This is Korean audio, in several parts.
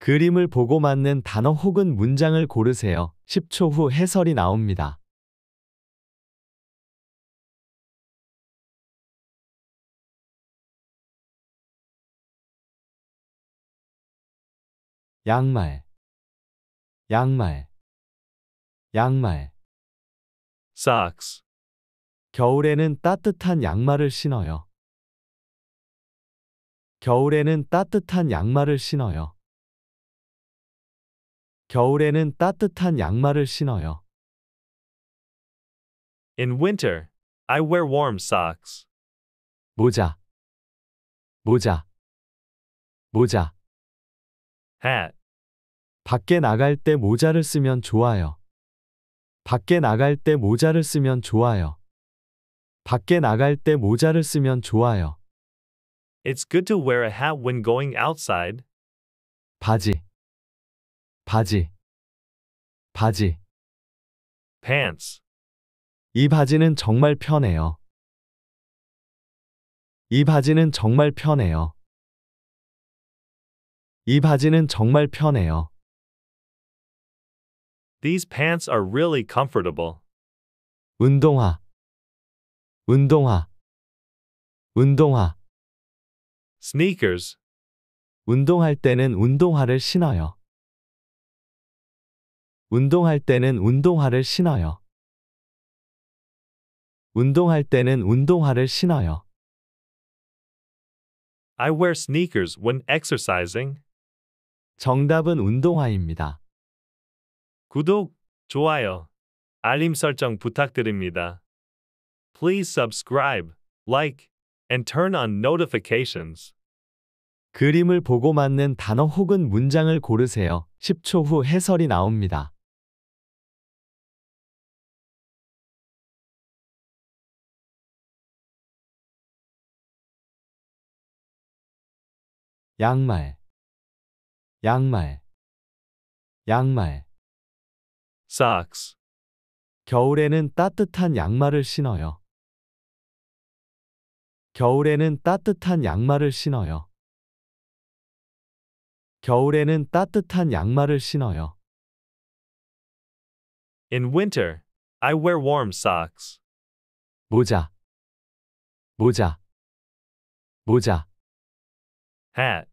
그림을 보고 맞는 단어 혹은 문장을 고르세요. 10초 후 해설이 나옵니다. 양말 양말 양말 socks 겨울에는 따뜻한 양말을 신어요. 겨울에는 따뜻한 양말을 신어요. 겨울에는 따뜻한 양말을 신어요. In winter, I wear warm socks. 모자 모자 모자 hat 밖에 나갈 때 모자를 쓰면 좋아요. 밖에 나갈 때 모자를 쓰면 좋아요. 밖에 나갈 때 모자를 쓰면 좋아요. It's good to wear a hat when going outside. 바지 바지 바지 pants 이 바지는 정말 편해요. 이 바지는 정말 편해요. 이 바지는 정말 편해요. These pants are really comfortable. 운동화 운동화 운동화 sneakers 운동할 때는 운동화를 신어요. 운동할 때는 운동화를 신어요. 운동할 때는 운동화를 신어요. I wear sneakers when exercising. 정답은 운동화입니다. 구독, 좋아요, 알림 설정 부탁드립니다. Please subscribe, like, and turn on notifications. 그림을 보고 맞는 단어 혹은 문장을 고르세요. 10초 후 해설이 나옵니다. 양말 양말 양말 socks 겨울에는 따뜻한 양말을 신어요. 겨울에는 따뜻한 양말을 신어요. 겨울에는 따뜻한 양말을 신어요. In winter, I wear warm socks. 모자 모자 모자 hat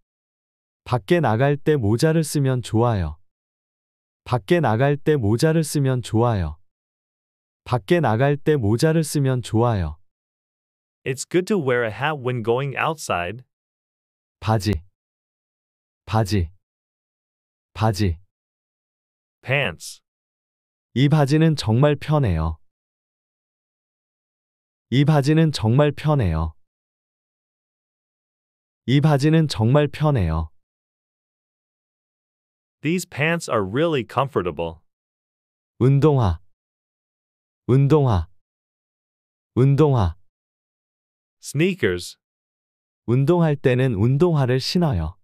밖에 나갈 때 모자를 쓰면 좋아요. 밖에 나갈 때 모자를 쓰면 좋아요. 밖에 나갈 때 모자를 쓰면 좋아요. It's good to wear a hat when going outside. 바지 바지 바지 pants 이 바지는 정말 편해요. 이 바지는 정말 편해요. 이 바지는 정말 편해요. These pants are really comfortable. 운동화 운동화 운동화 Sneakers. 운동할 때는 운동화를 신어요.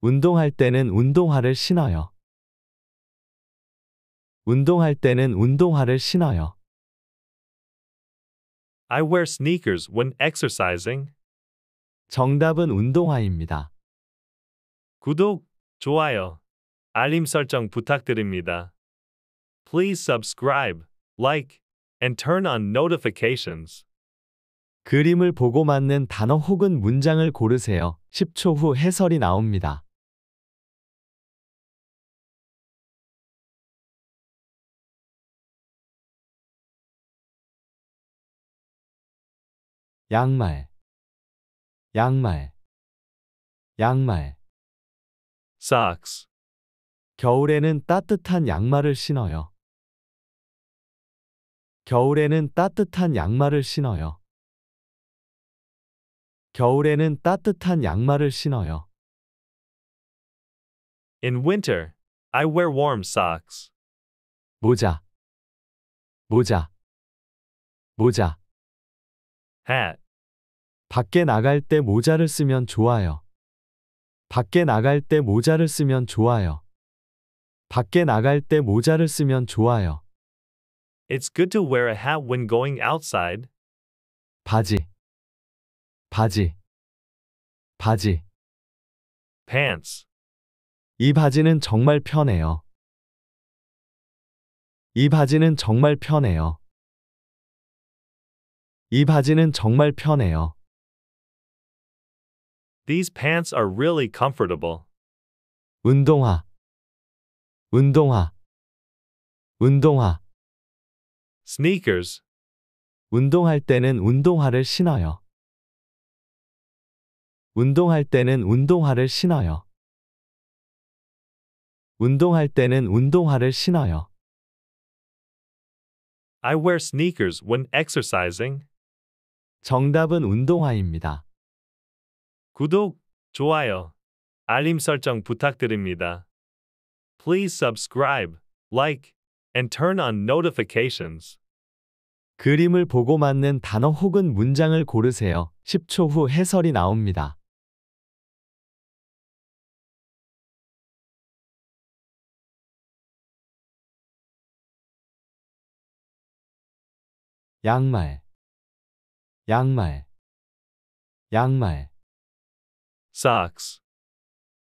운동할 때는 운동화를 신어요. 운동할 때는 운동화를 신어요. I wear sneakers when exercising. 정답은 운동화입니다. 구독, 좋아요, 알림 설정 부탁드립니다. Please subscribe, like, and turn on notifications. 그림을 보고 맞는 단어 혹은 문장을 고르세요. 10초 후 해설이 나옵니다. 양말 양말 양말 socks. 겨울에는 따뜻한 양말을 신어요. 겨울에는 따뜻한 양말을 신어요. 겨울에는 따뜻한 양말을 신어요. In winter, I wear warm socks. 모자 모자 모자 hat 밖에 나갈 때 모자를 쓰면 좋아요. 밖에 나갈 때 모자를 쓰면 좋아요. 밖에 나갈 때 모자를 쓰면 좋아요. It's good to wear a hat when going outside. 바지 바지 바지 pants. 이 바지는 정말 편해요. 이 바지는 정말 편해요. 이 바지는 정말 편해요. These pants are really comfortable. 운동화 운동화 운동화 Sneakers. 운동할 때는 운동화를 신어요. 운동할 때는 운동화를 신어요. 운동할 때는 운동화를 신어요. I wear sneakers when exercising. 정답은 운동화입니다. 구독, 좋아요, 알림 설정 부탁드립니다. Please subscribe, like, and turn on notifications. 그림을 보고 맞는 단어 혹은 문장을 고르세요. 10초 후 해설이 나옵니다. 양말 양말 양말 socks.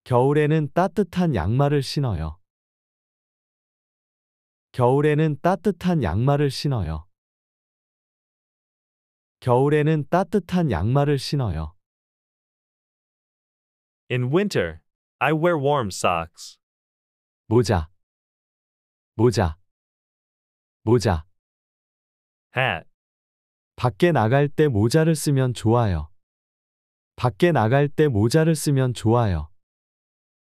겨울에는 따뜻한 양말을 신어요. 겨울에는 따뜻한 양말을 신어요. 겨울에는 따뜻한 양말을 신어요. In winter, I wear warm socks. 모자 모자 모자 hat 밖에 나갈 때 모자를 쓰면 좋아요. 밖에 나갈 때 모자를 쓰면 좋아요.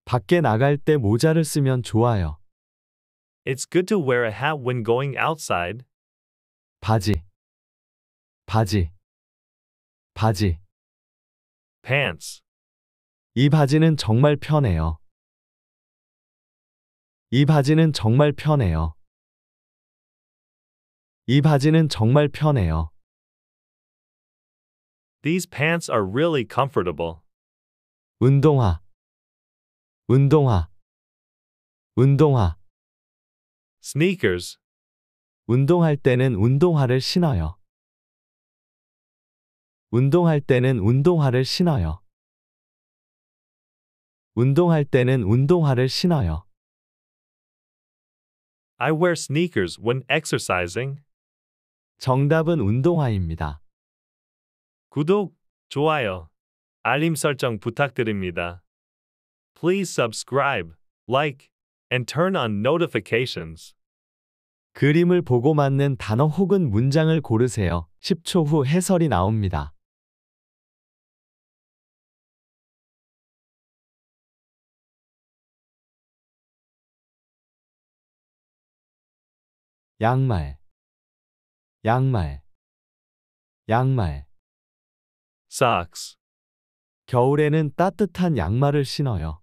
밖에 나갈 때 모자를 쓰면 좋아요. It's good to wear a hat when going outside. 바지 바지 바지 Pants. 이 바지는 정말 편해요. 이 바지는 정말 편해요. 이 바지는 정말 편해요. These pants are really comfortable. 운동화 운동화 운동화 Sneakers. 운동할 때는 운동화를 신어요. 운동할 때는 운동화를 신어요. 운동할 때는 운동화를 신어요. I wear sneakers when exercising. 정답은 운동화입니다. 구독, 좋아요, 알림 설정 부탁드립니다. Please subscribe, like, and turn on notifications. 그림을 보고 맞는 단어 혹은 문장을 고르세요. 10초 후 해설이 나옵니다. 양말 양말 양말 socks. 겨울에는 따뜻한 양말을 신어요.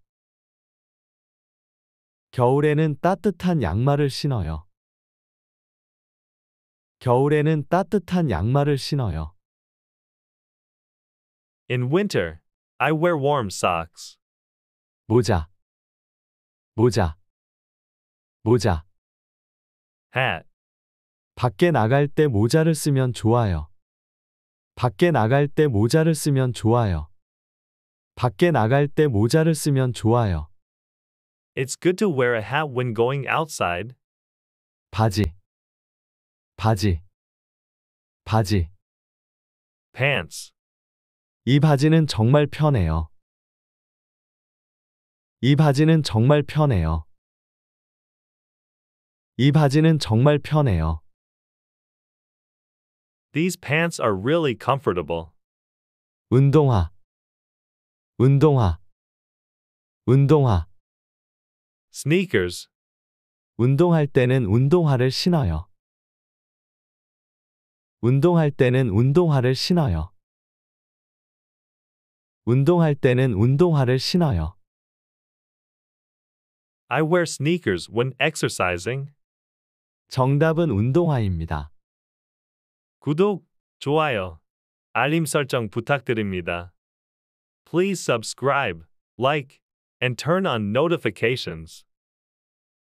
겨울에는 따뜻한 양말을 신어요. 겨울에는 따뜻한 양말을 신어요. In winter, I wear warm socks. 모자 모자 모자 hat 밖에 나갈 때 모자를 쓰면 좋아요. 밖에 나갈 때 모자를 쓰면 좋아요. 밖에 나갈 때 모자를 쓰면 좋아요. It's good to wear a hat when going outside. 바지 바지 바지 pants. 이 바지는 정말 편해요. 이 바지는 정말 편해요. 이 바지는 정말 편해요. These pants are really comfortable. 운동화 운동화 운동화 Sneakers. 운동할 때는 운동화를 신어요. 운동할 때는 운동화를 신어요. 운동할 때는 운동화를 신어요. I wear sneakers when exercising. 정답은 운동화입니다. 구독, 좋아요, 알림 설정 부탁드립니다. Please subscribe, like, and turn on notifications.